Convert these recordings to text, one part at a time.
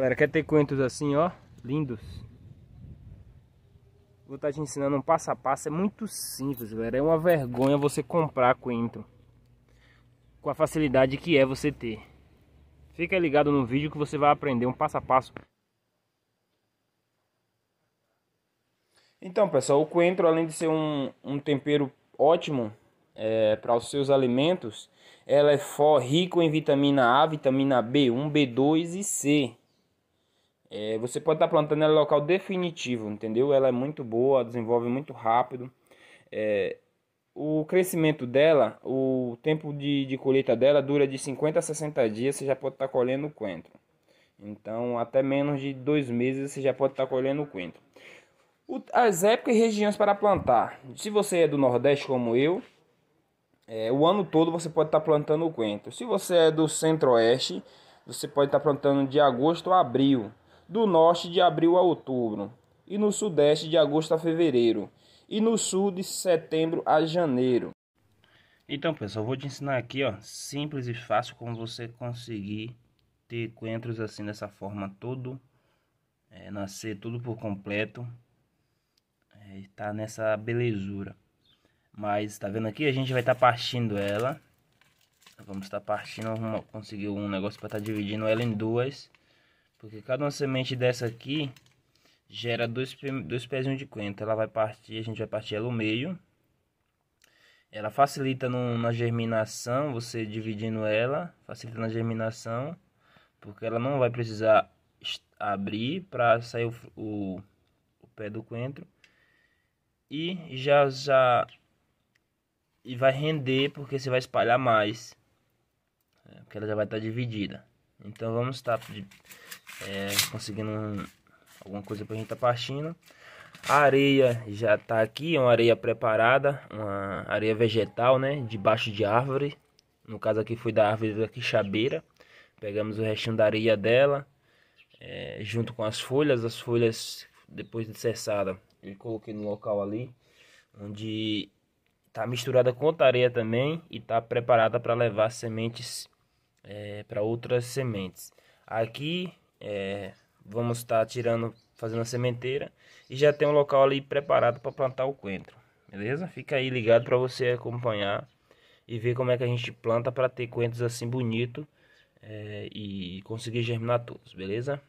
Galera, quer ter coentros assim, ó, lindos? Vou estar tá te ensinando um passo a passo, é muito simples, galera. É uma vergonha você comprar coentro com a facilidade que é você ter. Fica ligado no vídeo que você vai aprender um passo a passo. Então, pessoal, o coentro, além de ser um, um tempero ótimo é, para os seus alimentos, ela é rico em vitamina A, vitamina B1, B2 e C. É, você pode estar tá plantando ela em local definitivo, entendeu? Ela é muito boa, desenvolve muito rápido. É, o crescimento dela, o tempo de, de colheita dela dura de 50 a 60 dias, você já pode estar tá colhendo o coentro. Então, até menos de dois meses você já pode estar tá colhendo o coentro. as épocas e regiões para plantar. Se você é do Nordeste como eu, é, o ano todo você pode estar plantando o coentro. Se você é do Centro-Oeste, você pode estar plantando de agosto a abril do norte de abril a outubro, e no sudeste de agosto a fevereiro, e no sul de setembro a janeiro. Então, pessoal, vou te ensinar aqui, ó, simples e fácil como você conseguir ter coentros assim dessa forma todo é, nascer tudo por completo. É, tá nessa belezura. Mas tá vendo aqui, a gente vai estar tá partindo ela. Vamos estar tá partindo, vamos conseguir um negócio para estar tá dividindo ela em duas porque cada uma semente dessa aqui gera dois, dois pezinhos de coentro. Ela vai partir, a gente vai partir ela no meio. Ela facilita no, na germinação, você dividindo ela, facilita na germinação, porque ela não vai precisar abrir para sair o, o, o, pé do coentro. E já já e vai render porque você vai espalhar mais. Né? Porque ela já vai estar tá dividida. Então vamos estar é, conseguindo alguma coisa para a gente estar tá partindo. A areia já está aqui, é uma areia preparada, uma areia vegetal, né? Debaixo de árvore. No caso aqui foi da árvore da quixabeira. Pegamos o restinho da areia dela, é, junto com as folhas. As folhas, depois de cessada, eu coloquei no local ali, onde está misturada com outra areia também e está preparada para levar sementes é, para outras sementes. Aqui é, vamos estar tá tirando, fazendo a sementeira e já tem um local ali preparado para plantar o coentro, beleza? Fica aí ligado para você acompanhar e ver como é que a gente planta para ter coentros assim bonito é, e conseguir germinar todos, beleza?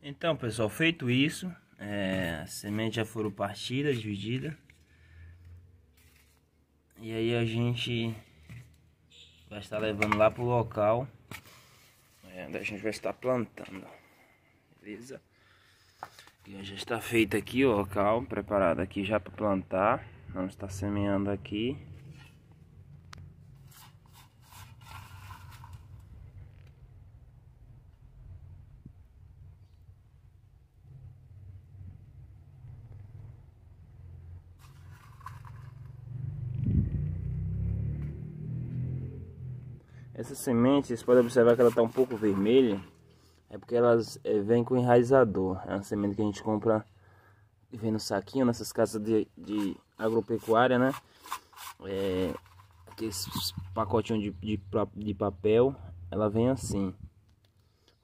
Então pessoal, feito isso, é, as sementes já foram partidas, divididas. E aí a gente Vai estar levando lá pro local. onde é, a gente vai estar plantando. Beleza? E já está feito aqui o local, preparado aqui já para plantar. Vamos estar semeando aqui. Essas sementes, vocês podem observar que ela está um pouco vermelha. É porque elas é, com enraizador. É uma semente que a gente compra e vem no saquinho, nessas casas de, de agropecuária, né? É, aqueles pacotinhos de, de, de papel. Ela vem assim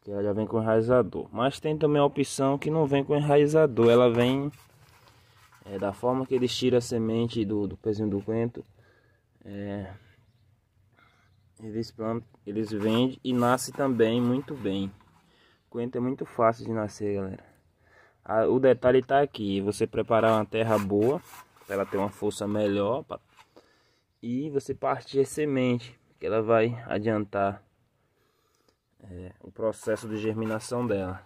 que ela já vem com enraizador. Mas tem também a opção que não vem com enraizador, ela vem é, da forma que eles tiram a semente do, do pezinho do vento. É, eh, eles plantam, eles vendem e nasce também muito bem. Coentro é muito fácil de nascer, galera. Ah, o detalhe está aqui, você preparar uma terra boa para ela ter uma força melhor pra... e você partir a semente, que ela vai adiantar é, o processo de germinação dela.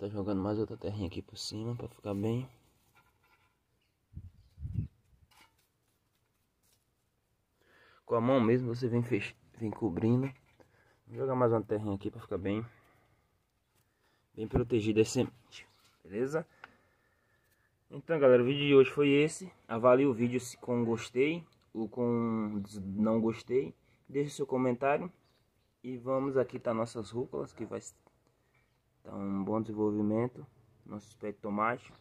Tá jogando mais outra terrinha aqui por cima para ficar bem. Com a mão mesmo você vem, fech... vem cobrindo. Vou jogar mais uma terrinha aqui para ficar bem bem protegida esse semente, beleza? Então galera, o vídeo de hoje foi esse. Avalie o vídeo se com gostei ou com não gostei. Deixe seu comentário. E vamos aqui tá nossas rúculas que vai então, um bom desenvolvimento. Não suspeite tomate.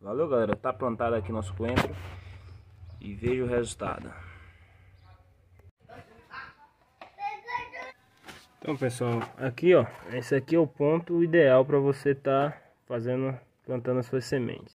Valeu, galera. Tá plantado aqui nosso coentro. E veja o resultado. Então, pessoal, aqui ó, esse aqui é o ponto ideal para você estar tá fazendo, plantando as suas sementes.